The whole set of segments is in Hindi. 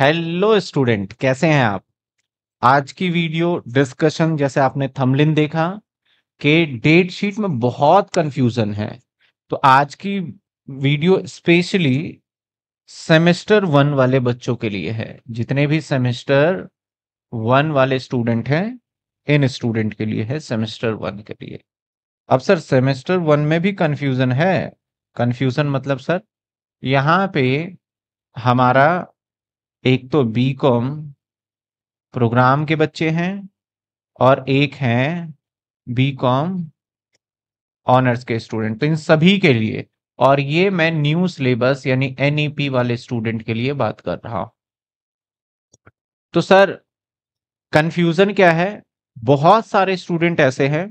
हेलो स्टूडेंट कैसे हैं आप आज की वीडियो डिस्कशन जैसे आपने थमलिन देखा कि डेट शीट में बहुत कंफ्यूजन है तो आज की वीडियो स्पेशली सेमेस्टर वन वाले बच्चों के लिए है जितने भी सेमेस्टर वन वाले स्टूडेंट हैं इन स्टूडेंट के लिए है सेमेस्टर वन के लिए अब सर सेमेस्टर वन में भी कन्फ्यूजन है कन्फ्यूजन मतलब सर यहाँ पे हमारा एक तो बी कॉम प्रोग्राम के बच्चे हैं और एक हैं बी कॉम ऑनर्स के स्टूडेंट तो इन सभी के लिए और ये मैं न्यू सिलेबस यानी एनईपी e वाले स्टूडेंट के लिए बात कर रहा हूं तो सर कंफ्यूजन क्या है बहुत सारे स्टूडेंट ऐसे हैं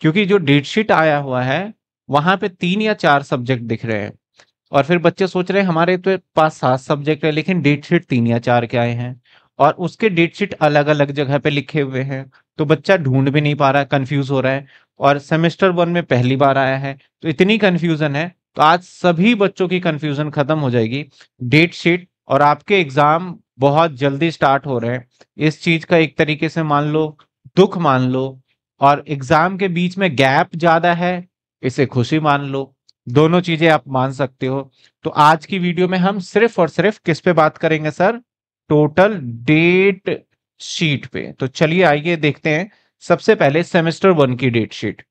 क्योंकि जो डेटशीट आया हुआ है वहां पे तीन या चार सब्जेक्ट दिख रहे हैं और फिर बच्चे सोच रहे हैं हमारे तो पास सात सब्जेक्ट है लेकिन डेट शीट तीन या चार के आए हैं और उसके डेट शीट अलग अलग जगह पे लिखे हुए हैं तो बच्चा ढूंढ भी नहीं पा रहा है कन्फ्यूज हो रहा है और सेमेस्टर वन में पहली बार आया है तो इतनी कन्फ्यूजन है तो आज सभी बच्चों की कन्फ्यूजन खत्म हो जाएगी डेट शीट और आपके एग्जाम बहुत जल्दी स्टार्ट हो रहे हैं इस चीज का एक तरीके से मान लो दुख मान लो और एग्जाम के बीच में गैप ज्यादा है इसे खुशी मान लो दोनों चीजें आप मान सकते हो तो आज की वीडियो में हम सिर्फ और सिर्फ किस पे बात करेंगे सर टोटल डेट शीट पे तो चलिए आइए देखते हैं सबसे पहले सेमेस्टर वन की डेट शीट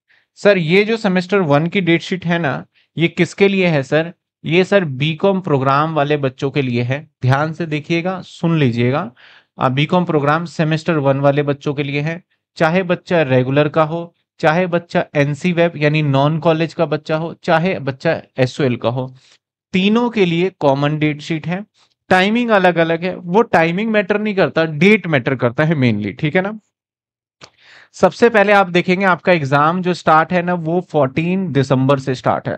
सर ये जो सेमेस्टर वन की डेट शीट है ना ये किसके लिए है सर ये सर बीकॉम प्रोग्राम वाले बच्चों के लिए है ध्यान से देखिएगा सुन लीजिएगा बीकॉम प्रोग्राम सेमेस्टर वन वाले बच्चों के लिए है चाहे बच्चा रेगुलर का हो चाहे बच्चा एनसी वेब यानी नॉन कॉलेज का बच्चा हो चाहे बच्चा एस का हो तीनों के लिए कॉमन डेट शीट है टाइमिंग अलग अलग है वो टाइमिंग मैटर नहीं करता डेट मैटर करता है मेनली ठीक है ना सबसे पहले आप देखेंगे आपका एग्जाम जो स्टार्ट है ना वो 14 दिसंबर से स्टार्ट है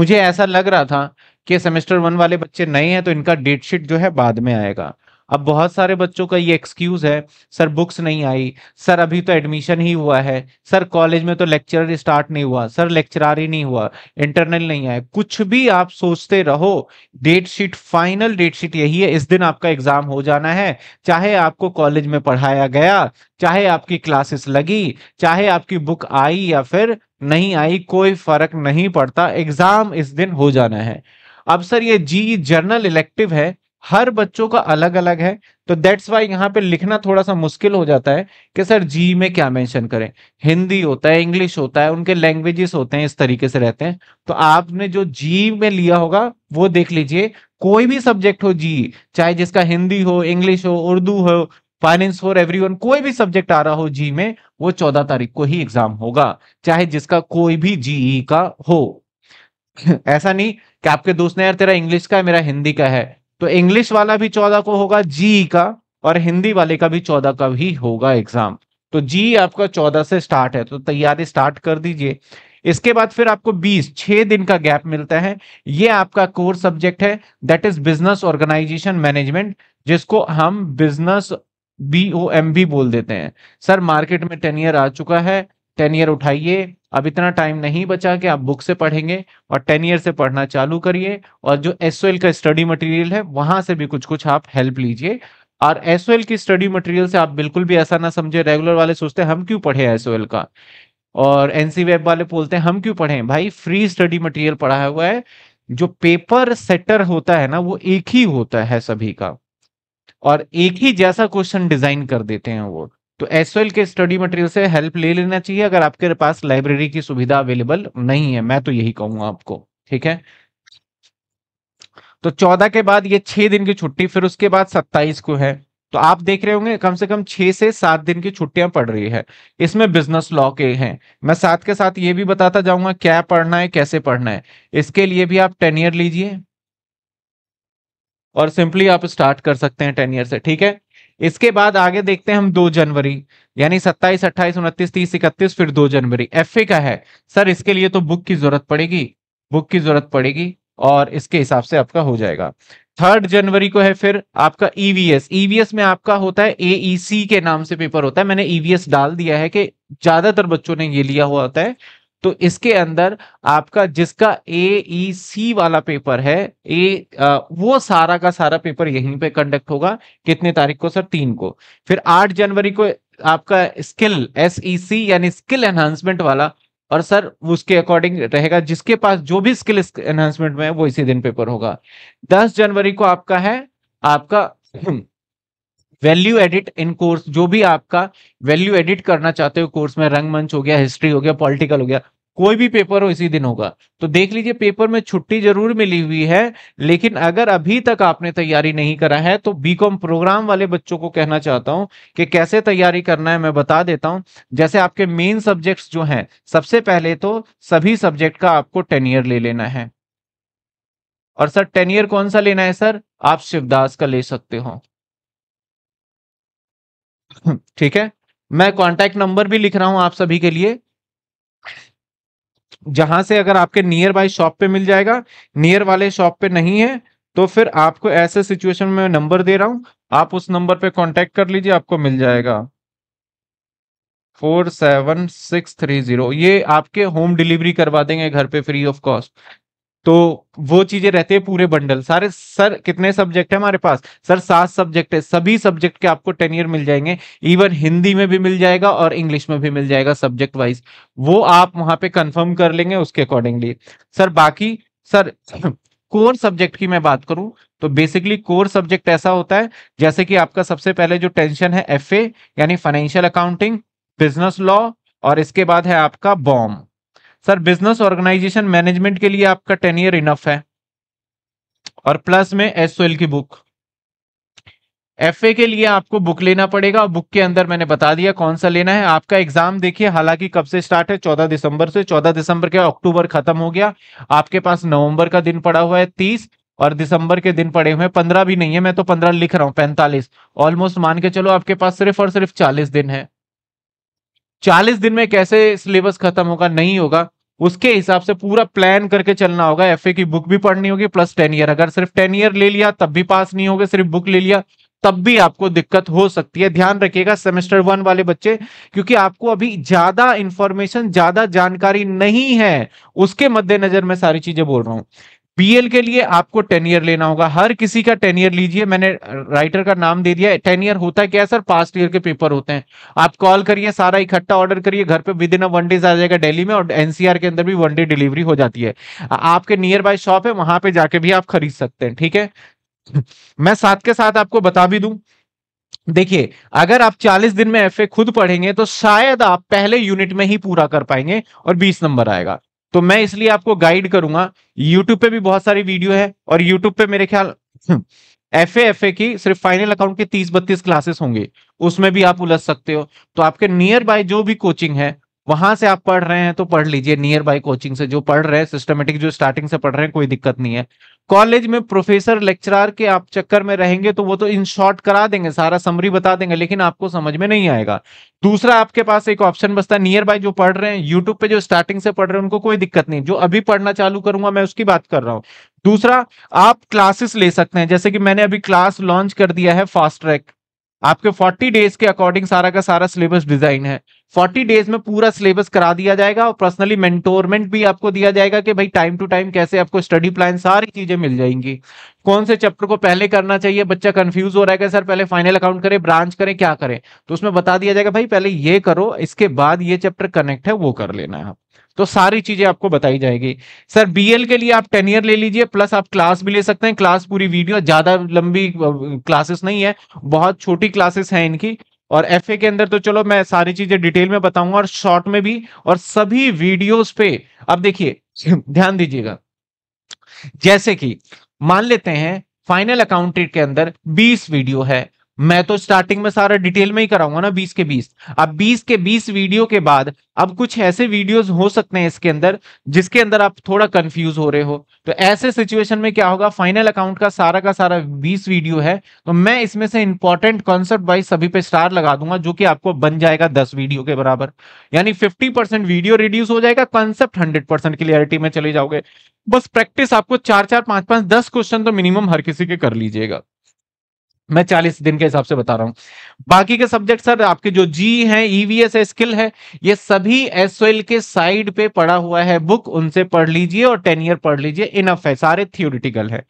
मुझे ऐसा लग रहा था कि सेमेस्टर वन वाले बच्चे नए हैं तो इनका डेट शीट जो है बाद में आएगा अब बहुत सारे बच्चों का ये एक्सक्यूज है सर बुक्स नहीं आई सर अभी तो एडमिशन ही हुआ है सर कॉलेज में तो लेक्चरर स्टार्ट नहीं हुआ सर लेक्चरार ही नहीं हुआ इंटरनल नहीं आया कुछ भी आप सोचते रहो date sheet final date sheet यही है इस दिन आपका एग्जाम हो जाना है चाहे आपको कॉलेज में पढ़ाया गया चाहे आपकी क्लासेस लगी चाहे आपकी बुक आई या फिर नहीं आई कोई फर्क नहीं पड़ता एग्जाम इस दिन हो जाना है अब सर ये जी जर्नल इलेक्टिव है हर बच्चों का अलग अलग है तो दैट्स वाई यहाँ पे लिखना थोड़ा सा मुश्किल हो जाता है कि सर जी में क्या मेंशन करें हिंदी होता है इंग्लिश होता है उनके लैंग्वेजेस होते हैं इस तरीके से रहते हैं तो आपने जो जी में लिया होगा वो देख लीजिए कोई भी सब्जेक्ट हो जी चाहे जिसका हिंदी हो इंग्लिश हो उर्दू हो फाइनेंस फॉर एवरी कोई भी सब्जेक्ट आ रहा हो जी में वो चौदह तारीख को ही एग्जाम होगा चाहे जिसका कोई भी जीई e का हो ऐसा नहीं कि आपके दोस्त ने यार तेरा इंग्लिश का है मेरा हिंदी का है तो इंग्लिश वाला भी चौदह को होगा जी का और हिंदी वाले का भी चौदह का भी होगा एग्जाम तो जी आपका चौदह से स्टार्ट है तो तैयारी स्टार्ट कर दीजिए इसके बाद फिर आपको 20 छह दिन का गैप मिलता है ये आपका कोर सब्जेक्ट है that is business organisation management जिसको हम business B O M B बोल देते हैं सर मार्केट में टेन ईयर आ चुका है टेन ईयर उठाइए अब इतना टाइम नहीं बचा कि आप बुक से पढ़ेंगे और टेन ईयर से पढ़ना चालू करिए और जो एस का स्टडी मटेरियल है वहां से भी कुछ कुछ आप हेल्प लीजिए और एस की स्टडी मटेरियल से आप बिल्कुल भी ऐसा ना समझे रेगुलर वाले सोचते हैं हम क्यों पढ़े एस का और एनसी वेब वाले बोलते हैं हम क्यों पढ़े भाई फ्री स्टडी मटेरियल पढ़ा हुआ है जो पेपर सेटर होता है ना वो एक ही होता है सभी का और एक ही जैसा क्वेश्चन डिजाइन कर देते हैं वो तो एस के स्टडी मटेरियल से हेल्प ले लेना चाहिए अगर आपके पास लाइब्रेरी की सुविधा अवेलेबल नहीं है मैं तो यही कहूंगा आपको ठीक है तो चौदह के बाद ये छह दिन की छुट्टी फिर उसके बाद सत्ताईस को है तो आप देख रहे होंगे कम से कम छह से सात दिन की छुट्टियां पड़ रही है इसमें बिजनेस लॉ के हैं मैं साथ के साथ ये भी बताता जाऊंगा क्या पढ़ना है कैसे पढ़ना है इसके लिए भी आप टेन ईयर लीजिए और सिंपली आप स्टार्ट कर सकते हैं टेन ईयर से ठीक है इसके बाद आगे देखते हैं हम दो जनवरी यानी सत्ताईस अट्ठाईस उनतीस तीस इकतीस फिर दो जनवरी एफ का है सर इसके लिए तो बुक की जरूरत पड़ेगी बुक की जरूरत पड़ेगी और इसके हिसाब से आपका हो जाएगा थर्ड जनवरी को है फिर आपका ईवीएस e ईवीएस e में आपका होता है एईसी e के नाम से पेपर होता है मैंने ईवीएस डाल दिया है कि ज्यादातर बच्चों ने ये लिया हुआ होता है तो इसके अंदर आपका जिसका ए ई सी वाला पेपर है ए वो सारा का सारा पेपर यहीं पे कंडक्ट होगा कितने तारीख को सर तीन को फिर आठ जनवरी को आपका स्किल एस ई सी यानी स्किल एनहांसमेंट वाला और सर उसके अकॉर्डिंग रहेगा जिसके पास जो भी स्किल एनहांसमेंट में है वो इसी दिन पेपर होगा दस जनवरी को आपका है आपका वैल्यू एडिट इन कोर्स जो भी आपका वैल्यू एडिट करना चाहते हो कोर्स में रंगमंच हो गया हिस्ट्री हो गया पॉलिटिकल हो गया कोई भी पेपर हो इसी दिन होगा तो देख लीजिए पेपर में छुट्टी जरूर मिली हुई है लेकिन अगर अभी तक आपने तैयारी नहीं करा है तो बीकॉम प्रोग्राम वाले बच्चों को कहना चाहता हूं कि कैसे तैयारी करना है मैं बता देता हूं जैसे आपके मेन सब्जेक्ट्स जो हैं सबसे पहले तो सभी सब्जेक्ट का आपको टेन ईयर ले लेना है और सर टेन ईयर कौन सा लेना है सर आप शिवदास का ले सकते हो ठीक है मैं कॉन्टैक्ट नंबर भी लिख रहा हूं आप सभी के लिए जहां से अगर आपके नियर बाय शॉप पे मिल जाएगा नियर वाले शॉप पे नहीं है तो फिर आपको ऐसे सिचुएशन में नंबर दे रहा हूं आप उस नंबर पे कांटेक्ट कर लीजिए आपको मिल जाएगा four seven six three zero ये आपके होम डिलीवरी करवा देंगे घर पे फ्री ऑफ कॉस्ट तो वो चीजें रहती है पूरे बंडल सारे सर कितने सब्जेक्ट है हमारे पास सर सात सब्जेक्ट है सभी सब्जेक्ट के आपको टेन ईयर मिल जाएंगे इवन हिंदी में भी मिल जाएगा और इंग्लिश में भी मिल जाएगा सब्जेक्ट वाइज वो आप वहां पे कंफर्म कर लेंगे उसके अकॉर्डिंगली सर बाकी सर कोर सब्जेक्ट की मैं बात करूं तो बेसिकली कोर सब्जेक्ट ऐसा होता है जैसे कि आपका सबसे पहले जो टेंशन है एफ यानी फाइनेंशियल अकाउंटिंग बिजनेस लॉ और इसके बाद है आपका BOM sir business organisation management के लिए आपका टेन ईयर इनफ है और प्लस में एस की बुक एफ के लिए आपको बुक लेना पड़ेगा और बुक के अंदर मैंने बता दिया कौन सा लेना है आपका एग्जाम देखिए हालांकि कब से स्टार्ट है 14 दिसंबर से 14 दिसंबर के अक्टूबर खत्म हो गया आपके पास नवंबर का दिन पड़ा हुआ है 30 और दिसंबर के दिन पड़े हुए पंद्रह भी नहीं है मैं तो पंद्रह लिख रहा हूं पैंतालीस ऑलमोस्ट मान के चलो आपके पास सिर्फ और सिर्फ चालीस दिन है चालीस दिन में कैसे सिलेबस खत्म होगा नहीं होगा उसके हिसाब से पूरा प्लान करके चलना होगा एफ की बुक भी पढ़नी होगी प्लस टेन ईयर अगर सिर्फ टेन ईयर ले लिया तब भी पास नहीं होगा सिर्फ बुक ले लिया तब भी आपको दिक्कत हो सकती है ध्यान रखिएगा सेमेस्टर वन वाले बच्चे क्योंकि आपको अभी ज्यादा इंफॉर्मेशन ज्यादा जानकारी नहीं है उसके मद्देनजर मैं सारी चीजें बोल रहा हूं बीएल के लिए आपको टेन ईयर लेना होगा हर किसी का टेन ईयर लीजिए मैंने राइटर का नाम दे दिया टेन ईयर होता है क्या सर पास्ट ईयर के पेपर होते हैं आप कॉल करिए सारा इकट्ठा ऑर्डर करिए घर पे within a one days आ जाएगा दिल्ली में और एनसीआर के अंदर भी वन डे डिलीवरी हो जाती है आपके नियर बाय शॉप है वहां पे जाके भी आप खरीद सकते हैं ठीक है मैं साथ के साथ आपको बता भी दूं देखिए अगर आप 40 दिन में एफ खुद पढ़ेंगे तो शायद आप पहले यूनिट में ही पूरा कर पाएंगे और 20 नंबर आएगा तो मैं इसलिए आपको गाइड करूंगा यूट्यूब पे भी बहुत सारी वीडियो है और यूट्यूब पे मेरे ख्याल एफ एफ ए की सिर्फ फाइनल अकाउंट के तीस बत्तीस क्लासेस होंगे उसमें भी आप उलझ सकते हो तो आपके नियर बाय जो भी कोचिंग है वहां से आप पढ़ रहे हैं तो पढ़ लीजिए नियर बाय कोचिंग से जो पढ़ रहे हैं सिस्टमेटिक जो स्टार्टिंग से पढ़ रहे हैं कोई दिक्कत नहीं है कॉलेज में प्रोफेसर लेक्चरार के आप चक्कर में रहेंगे तो वो तो इन शॉर्ट करा देंगे सारा समरी बता देंगे लेकिन आपको समझ में नहीं आएगा दूसरा आपके पास एक ऑप्शन बसता है नियर बाय जो पढ़ रहे हैं यूट्यूब पे जो स्टार्टिंग से पढ़ रहे हैं उनको कोई दिक्कत नहीं जो अभी पढ़ना चालू करूंगा मैं उसकी बात कर रहा हूँ दूसरा आप क्लासेस ले सकते हैं जैसे कि मैंने अभी क्लास लॉन्च कर दिया है फास्ट ट्रैक आपके 40 डेज के अकॉर्डिंग सारा का सारा सिलेबस डिजाइन है 40 डेज में पूरा सिलेबस करा दिया जाएगा और पर्सनली मेंटोरमेंट भी आपको दिया जाएगा कि भाई टाइम टू टाइम कैसे आपको स्टडी प्लान सारी चीजें मिल जाएंगी कौन से चैप्टर को पहले करना चाहिए बच्चा कंफ्यूज हो रहा है सर पहले फाइनल अकाउंट करें ब्रांच करें क्या करें तो उसमें बता दिया जाएगा भाई पहले ये करो इसके बाद ये चैप्टर कनेक्ट है वो कर लेना है तो सारी चीजें आपको बताई जाएगी सर बीएल के लिए आप टेन ईयर ले लीजिए प्लस आप क्लास भी ले सकते हैं क्लास पूरी वीडियो ज्यादा लंबी क्लासेस नहीं है बहुत छोटी क्लासेस हैं इनकी और एफ के अंदर तो चलो मैं सारी चीजें डिटेल में बताऊंगा और शॉर्ट में भी और सभी वीडियोस पे अब देखिए ध्यान दीजिएगा जैसे कि मान लेते हैं फाइनल अकाउंट के अंदर 20 वीडियो है मैं तो स्टार्टिंग में सारा डिटेल में ही कराऊंगा ना बीस के बीस अब बीस के बीस वीडियो के बाद अब कुछ ऐसे वीडियोस हो सकते हैं इसके अंदर जिसके अंदर आप थोड़ा कंफ्यूज हो रहे हो तो ऐसे सिचुएशन में क्या होगा फाइनल अकाउंट का सारा का सारा बीस वीडियो है तो मैं इसमें से इंपॉर्टेंट कॉन्सेप्ट वाइज सभी पे स्टार लगा दूंगा जो कि आपको बन जाएगा दस वीडियो के बराबर यानी फिफ्टी वीडियो रिड्यूस हो जाएगा कॉन्सेप्ट हंड्रेड क्लियरिटी में चले जाओगे बस प्रैक्टिस आपको चार चार पांच पांच दस क्वेश्चन तो मिनिमम हर किसी के कर लीजिएगा मैं चालीस दिन के हिसाब से बता रहा हूँ बाकी के सब्जेक्ट सर आपके जो जी है ईवीएस है स्किल है ये सभी एस के साइड पे पड़ा हुआ है बुक उनसे पढ़ लीजिए और टेन ईयर पढ़ लीजिए इनफ है सारे थियोरिटिकल है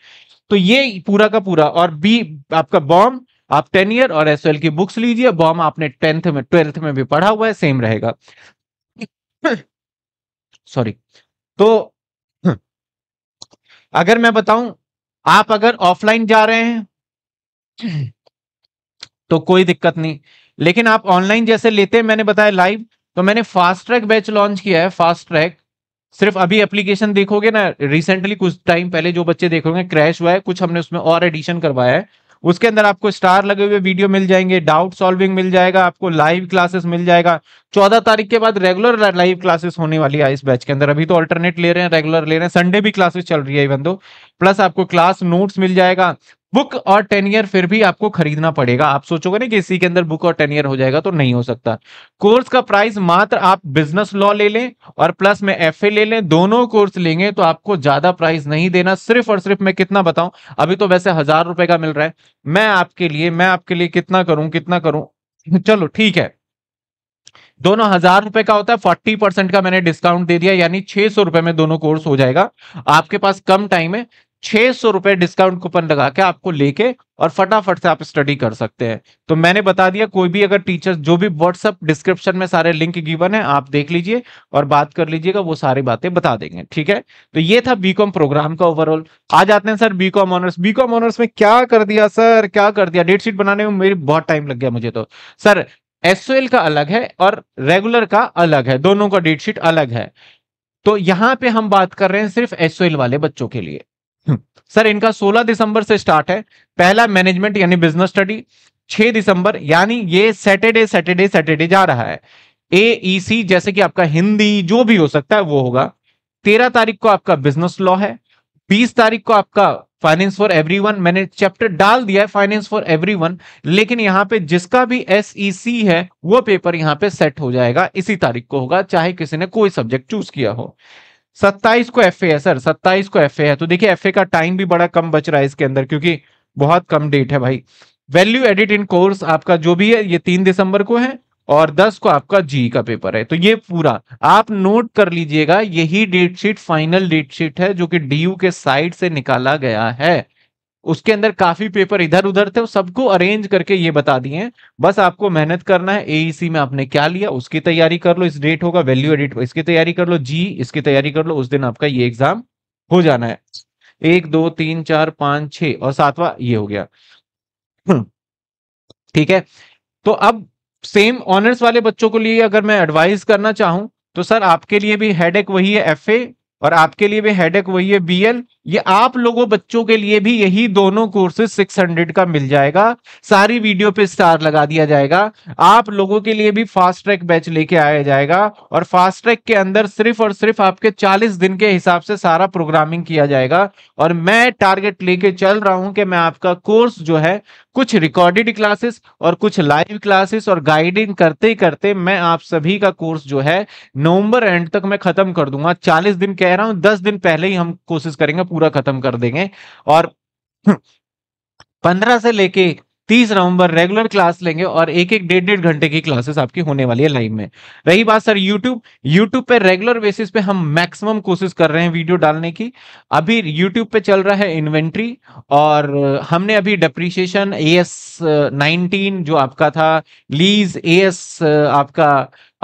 तो ये पूरा का पूरा और बी आपका बॉम आप टेन ईयर और एस की बुक्स लीजिए बॉम आपने टेंथ में ट्वेल्थ में भी पढ़ा हुआ है सेम रहेगा सॉरी तो अगर मैं बताऊं आप अगर ऑफलाइन जा रहे हैं तो कोई दिक्कत नहीं लेकिन आप ऑनलाइन जैसे लेते हैं मैंने बताया लाइव तो मैंने फास्ट ट्रैक बैच लॉन्च किया है फास्ट ट्रैक सिर्फ अभी एप्लीकेशन देखोगे ना रिसेंटली कुछ टाइम पहले जो बच्चे देखोगे क्रैश हुआ है कुछ हमने उसमें और एडिशन करवाया है उसके अंदर आपको स्टार लगे हुए वीडियो मिल जाएंगे डाउट सॉल्विंग मिल जाएगा आपको लाइव क्लासेस मिल जाएगा चौदह तारीख के बाद रेगुलर लाइव क्लासेस होने वाली है इस बैच के अंदर अभी तो ऑल्टरनेट ले रहे हैं रेगुलर ले रहे हैं संडे भी क्लासेस चल रही है इवन दो प्लस आपको क्लास नोट्स मिल जाएगा बुक और टेन ईयर फिर भी आपको खरीदना पड़ेगा आप सोचोगे ना कि इसी के अंदर बुक और टेन ईयर हो जाएगा तो नहीं हो सकता कोर्स का प्राइस मात्र आप बिजनेस लॉ ले लें और प्लस में एफ ले लें दोनों कोर्स लेंगे तो आपको ज्यादा प्राइस नहीं देना सिर्फ और सिर्फ मैं कितना बताऊं अभी तो वैसे हजार रुपए का मिल रहा है मैं आपके लिए मैं आपके लिए कितना करूं कितना करूं चलो ठीक है दोनों हजार रुपए का होता है फोर्टी परसेंट का मैंने डिस्काउंट दे दिया यानी छह सौ रुपए में दोनों कोर्स हो जाएगा आपके पास कम टाइम है छह सौ रुपए डिस्काउंट कूपन लगा के आपको लेके और फटाफट से आप स्टडी कर सकते हैं तो मैंने बता दिया कोई भी अगर टीचर जो भी व्हाट्सअप डिस्क्रिप्शन में सारे लिंक गिवन है आप देख लीजिए और बात कर लीजिएगा वो सारी बातें बता देंगे ठीक है तो ये था बीकॉम प्रोग्राम का ओवरऑल आ जाते हैं sir BCom honours BCom honours में क्या कर दिया सर क्या कर दिया डेट शीट बनाने में मेरी बहुत टाइम लग गया मुझे तो सर एस का अलग है और रेगुलर का अलग है दोनों का डेट शीट अलग है तो यहां पे हम बात कर रहे हैं सिर्फ एस वाले बच्चों के लिए हम्म। सर इनका 16 दिसंबर से स्टार्ट है पहला मैनेजमेंट यानी बिजनेस स्टडी 6 दिसंबर यानी ये सैटरडे सैटरडे सैटरडे जा रहा है ए सी e जैसे कि आपका हिंदी जो भी हो सकता है वो होगा तेरह तारीख को आपका बिजनेस लॉ है बीस तारीख को आपका फाइनेंस फॉर एवरीवन मैंने चैप्टर डाल दिया है फाइनेंस फॉर एवरीवन लेकिन यहाँ पे जिसका भी एसईसी e है वो पेपर यहाँ पे सेट हो जाएगा इसी तारीख को होगा चाहे किसी ने कोई सब्जेक्ट चूज किया हो सत्ताईस को एफ है सर सत्ताईस को एफ है तो देखिए एफ का टाइम भी बड़ा कम बच रहा है इसके अंदर क्योंकि बहुत कम डेट है भाई वैल्यू एडिट इन कोर्स आपका जो भी है ये तीन दिसंबर को है और दस को आपका जी का पेपर है तो ये पूरा आप नोट कर लीजिएगा यही date sheet final date sheet है जो कि डी के साइड से निकाला गया है उसके अंदर काफी पेपर इधर उधर थे सबको अरेंज करके ये बता दिए हैं बस आपको मेहनत करना है एईसी e में आपने क्या लिया उसकी तैयारी कर लो इस डेट होगा वैल्यू एडिट इसकी तैयारी कर लो जी इसकी तैयारी कर लो उस दिन आपका ये एग्जाम हो जाना है एक दो तीन चार पांच छ और सातवा ये हो गया हम्म। ठीक है तो अब सेम ऑनर्स वाले बच्चों को लिए अगर मैं एडवाइस करना चाहूं तो सर आपके लिए भी हेडेक वही है एफ और आपके लिए भी हेडेक वही है बी ये आप लोगों बच्चों के लिए भी यही दोनों कोर्सेज 600 का मिल जाएगा सारी वीडियो पे स्टार लगा दिया जाएगा आप लोगों के लिए भी फास्ट ट्रैक बैच लेके आया जाएगा और फास्ट ट्रैक के अंदर सिर्फ और सिर्फ आपके 40 दिन के हिसाब से सारा प्रोग्रामिंग किया जाएगा और मैं टारगेट लेके चल रहा हूं कि मैं आपका कोर्स जो है कुछ रिकॉर्डेड क्लासेस और कुछ लाइव क्लासेस और गाइडिंग करते करते मैं आप सभी का कोर्स जो है नवंबर एंड तक मैं खत्म कर दूंगा चालीस दिन कह रहा हूं दस दिन पहले ही हम कोशिश करेंगे पूरा खत्म कर देंगे और पंद्रह से लेके तीस नवंबर रेगुलर क्लास लेंगे और एक एक डेढ़ डेढ़ घंटे की क्लासेस आपकी होने वाली है लाइव में रही बात सर यूट्यूब यूट्यूब पे रेगुलर बेसिस पे हम मैक्सिमम कोशिश कर रहे हैं वीडियो डालने की अभी यूट्यूब पे चल रहा है इन्वेंट्री और हमने अभी डेप्रिशिएशन ए एस नाइनटीन जो आपका था लीज ए एस आपका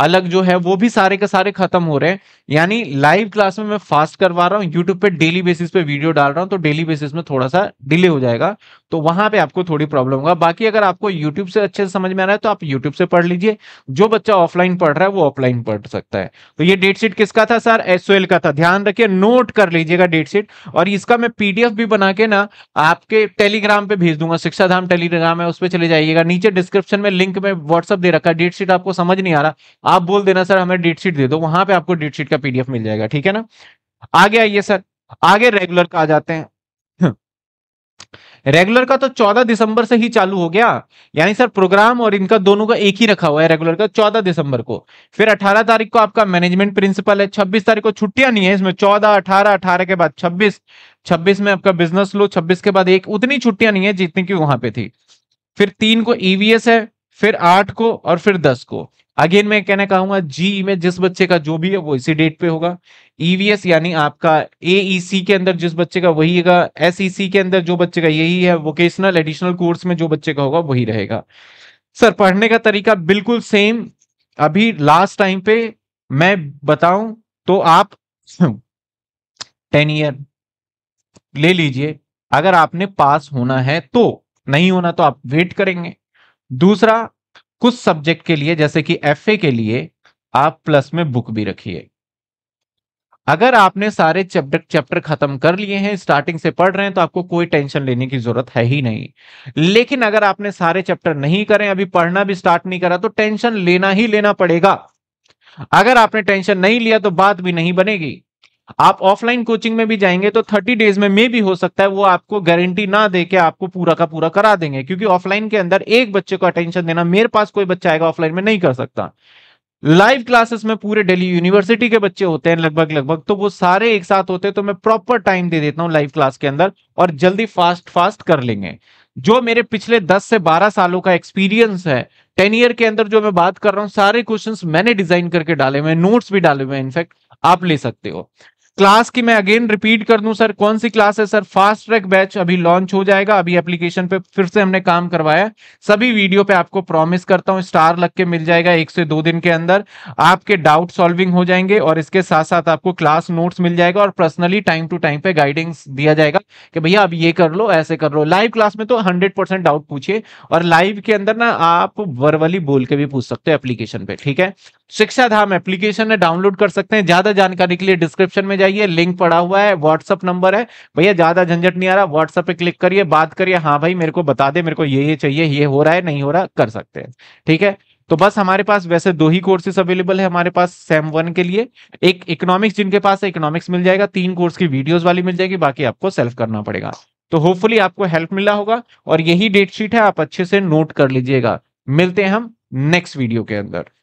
अलग जो है वो भी सारे के सारे खत्म हो रहे हैं यानी लाइव क्लास में मैं फास्ट करवा रहा हूँ यूट्यूब पे डेली बेसिस पे वीडियो डाल रहा हूँ तो डेली बेसिस में थोड़ा सा डिले हो जाएगा तो वहां पे आपको थोड़ी प्रॉब्लम होगा बाकी अगर आपको यूट्यूब से अच्छे से समझ में आ रहा है तो आप यूट्यूब से पढ़ लीजिए जो बच्चा ऑफलाइन पढ़ रहा है वो ऑफलाइन पढ़ सकता है तो ये डेट शीट किसका था सर एस का था ध्यान रखिए नोट कर लीजिएगा डेट शीट और इसका मैं पीडीएफ भी बना के ना आपके टेलीग्राम पे भेज दूंगा शिक्षा धाम टेलीग्राम है उस पर चले जाइएगा नीचे डिस्क्रिप्शन में लिंक में व्हाट्सअप दे रखा है डेट शीट आपको समझ नहीं आ रहा आप बोल देना सर हमें डेट शीट दे दो वहां पे आपको डेट शीट का पीडीएफ मिल जाएगा ठीक है ना आगे आइए सर आगे रेगुलर का आ जाते हैं हम्म। रेगुलर का तो 14 दिसंबर से ही चालू हो गया यानी सर प्रोग्राम और इनका दोनों का एक ही रखा हुआ है रेगुलर का 14 दिसंबर को फिर 18 तारीख को आपका मैनेजमेंट प्रिंसिपल है 26 तारीख को छुट्टियां नहीं है इसमें 14 18 18 के बाद 26 26 में आपका बिजनेस लो 26 के बाद एक उतनी छुट्टियां नहीं है जितनी की वहां पे थी फिर तीन को ईवीएस e है फिर आठ को और फिर दस को अगेन मैं कहना कहूंगा जी में जिस बच्चे का जो भी है वो इसी डेट पे होगा ईवीएस e यानी आपका एईसी e के अंदर जिस बच्चे का वही होगा एसईसी e के अंदर जो बच्चे का यही है वोकेशनल एडिशनल कोर्स में जो बच्चे का होगा वही रहेगा सर पढ़ने का तरीका बिल्कुल सेम अभी लास्ट टाइम पे मैं बताऊं तो आप टेन ईयर ले लीजिए अगर आपने पास होना है तो नहीं होना तो आप वेट करेंगे दूसरा कुछ सब्जेक्ट के लिए जैसे कि एफ के लिए आप प्लस में बुक भी रखिए अगर आपने सारे चैप्टर चैप्टर खत्म कर लिए हैं स्टार्टिंग से पढ़ रहे हैं तो आपको कोई टेंशन लेने की जरूरत है ही नहीं लेकिन अगर आपने सारे चैप्टर नहीं करें अभी पढ़ना भी स्टार्ट नहीं करा तो टेंशन लेना ही लेना पड़ेगा अगर आपने टेंशन नहीं लिया तो बात भी नहीं बनेगी आप ऑफलाइन कोचिंग में भी जाएंगे तो थर्टी डेज में मे भी हो सकता है वो आपको गारंटी ना दे के आपको पूरा का पूरा करा देंगे क्योंकि ऑफलाइन के अंदर एक बच्चे को अटेंशन देना मेरे पास कोई बच्चा आएगा ऑफलाइन में नहीं कर सकता लाइव क्लासेस में पूरे दिल्ली यूनिवर्सिटी के बच्चे होते हैं लगभग लगभग तो वो सारे एक साथ होते हैं तो मैं प्रॉपर टाइम दे देता हूँ लाइव क्लास के अंदर और जल्दी फास्ट फास्ट कर लेंगे जो मेरे पिछले 10 से 12 सालों का एक्सपीरियंस है टेन ईयर के अंदर जो मैं बात कर रहा हूँ सारे क्वेश्चन मैंने डिजाइन करके डाले हुए नोट्स भी डाले हुए इनफैक्ट आप ले सकते हो क्लास की मैं अगेन रिपीट कर दूं सर कौन सी क्लास है सर फास्ट ट्रैक बैच अभी लॉन्च हो जाएगा अभी एप्लीकेशन पे फिर से हमने काम करवाया सभी वीडियो पे आपको प्रॉमिस करता हूं स्टार लग के मिल जाएगा एक से दो दिन के अंदर आपके डाउट सॉल्विंग हो जाएंगे और इसके साथ साथ आपको क्लास नोट्स मिल जाएगा और पर्सनली टाइम टू टाइम पे गाइडेंस दिया जाएगा कि भैया अब ये कर लो ऐसे कर लो लाइव क्लास में तो हंड्रेड डाउट पूछिए और लाइव के अंदर ना आप वर्वली बोल के भी पूछ सकते हो एप्लीकेशन पे ठीक है शिक्षा धाम एप्लीकेशन है डाउनलोड कर सकते हैं ज्यादा जानकारी के लिए डिस्क्रिप्शन में जाइए लिंक पड़ा हुआ है व्हाट्सअप नंबर है भैया ज्यादा झंझट नहीं आ रहा व्हाट्सअप पे क्लिक करिए बात करिए हाँ भाई मेरे को बता दे मेरे को ये ये चाहिए ये हो रहा है नहीं हो रहा कर सकते हैं ठीक है तो बस हमारे पास वैसे दो ही कोर्सेस अवेलेबल है हमारे पास सेम वन के लिए एक इकोनॉमिक्स जिनके पास है इकोनॉमिक्स मिल जाएगा तीन कोर्स की वीडियोस वाली मिल जाएगी बाकी आपको सेल्फ करना पड़ेगा तो होपफुली आपको हेल्प मिला होगा और यही डेट शीट है आप अच्छे से नोट कर लीजिएगा मिलते हैं हम नेक्स्ट वीडियो के अंदर